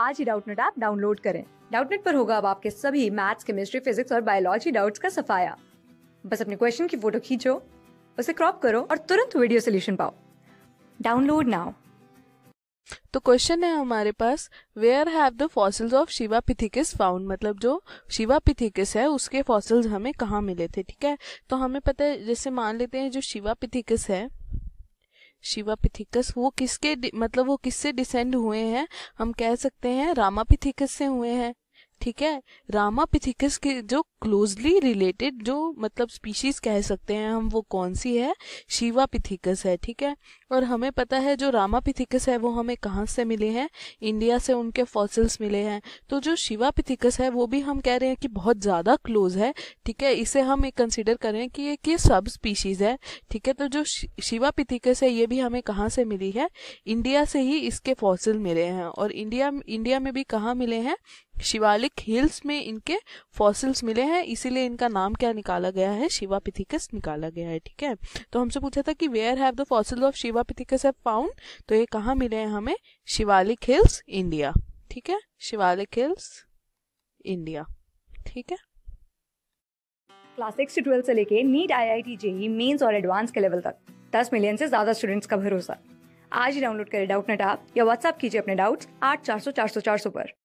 आज ही Doubtnut app download करें डाउटनेट पर होगा अब आपके सभी मैथ्स केमिस्ट्री फिजिक्स और बायोलॉजी डाउट्स का सफाया बस अपने क्वेश्चन की फोटो खींचो उसे क्रॉप करो और तुरंत वीडियो सोल्यूशन पाओ डाउनलोड नाउ तो क्वेश्चन है हमारे पास where have the fossils of Sivapithecus found मतलब जो शिवा पिथिकस है उसके फॉसिल्स हमें कहाँ मिले थे ठीक है तो हमें पता है जैसे मान लेते हैं जो शिवा पिथिकस है शिवापिथिकस वो किसके मतलब वो किससे डिसेंड हुए हैं हम कह सकते हैं रामापिथिकस से हुए हैं ठीक है रामापिथिकस के जो क्लोजली रिलेटेड जो मतलब स्पीशीज कह सकते हैं हम वो कौन सी है शिवा पिथिकस है ठीक है और हमें पता है जो रामापिथिकस है वो हमें कहाँ से मिले हैं इंडिया से उनके फॉसिल्स मिले हैं तो जो शिवा पिथिकस है वो भी हम कह रहे हैं कि बहुत ज़्यादा क्लोज है ठीक है इसे हम एक कंसिडर करें कि ये किस सब स्पीशीज है ठीक है तो जो शिवा पिथिकस है ये भी हमें कहाँ से मिली है इंडिया से ही इसके फॉसिल मिले हैं और इंडिया इंडिया में भी कहाँ मिले हैं शिवालिक हिल्स में इनके फॉसिल्स मिले हैं इसीलिए इनका नाम क्या निकाला गया है शिवापिथिकस निकाला गया है ठीक है तो हमसे पूछा था कि where have the fossils of Sivapithecus have found तो ये कहाँ मिले हैं हमें शिवालिक हिल्स इंडिया ठीक है शिवालिक हिल्स इंडिया ठीक है क्लास सिक्स से ट्वेल्थ से लेके NEET I I T JEE mains और एडवांस के लेवल तक दस मिलियन से ज्यादा स्टूडेंट्स का भरोसा आज ही डाउनलोड करें डाउट नेट आप या व्हाट्सअप कीजिए अपने डाउट्स आठ चार सौ चार सौ चार सौ पर